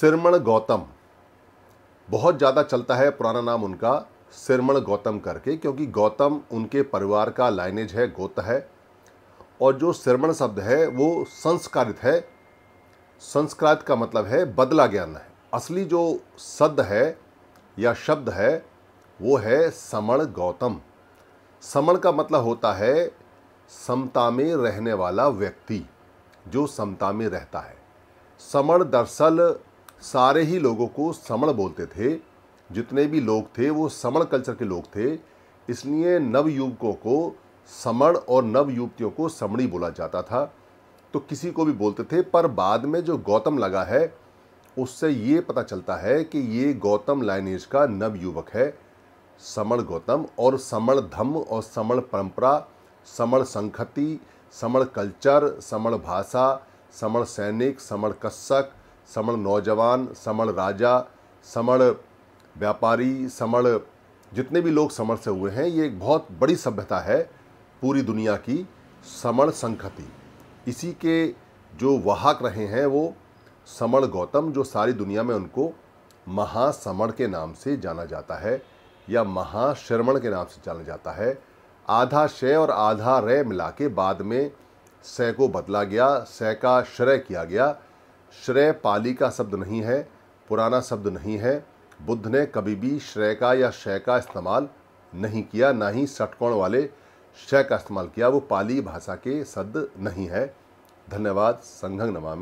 सिरमण गौतम बहुत ज़्यादा चलता है पुराना नाम उनका सिरमण गौतम करके क्योंकि गौतम उनके परिवार का लाइनेज है गोत है और जो सिरमण शब्द है वो संस्कारित है संस्कृत का मतलब है बदला ज्ञान है असली जो शब्द है या शब्द है वो है समण गौतम समण का मतलब होता है समता में रहने वाला व्यक्ति जो समता में रहता है समण दरअसल सारे ही लोगों को समण बोलते थे जितने भी लोग थे वो समण कल्चर के लोग थे इसलिए नवयुवकों को समण और नवयुवतियों को समणी बोला जाता था तो किसी को भी बोलते थे पर बाद में जो गौतम लगा है उससे ये पता चलता है कि ये गौतम लाइनेज का नवयुवक है समण गौतम और समण धम्म और समण परंपरा समण संखति समण कल्चर समण भाषा समण सैनिक समण कस्सक समण नौजवान समण राजा समण व्यापारी समण जितने भी लोग समण से हुए हैं ये एक बहुत बड़ी सभ्यता है पूरी दुनिया की समण संखति इसी के जो वाहक रहे हैं वो समण गौतम जो सारी दुनिया में उनको महासमण के नाम से जाना जाता है या महाश्रमण के नाम से जाना जाता है आधा शय और आधा रय मिला के बाद में सय को बदला गया सय का श्रय किया गया श्रेय पाली का शब्द नहीं है पुराना शब्द नहीं है बुद्ध ने कभी भी श्रेय का या शय का इस्तेमाल नहीं किया ना ही षटकोण वाले शय का इस्तेमाल किया वो पाली भाषा के शब्द नहीं है धन्यवाद संघंग नमामि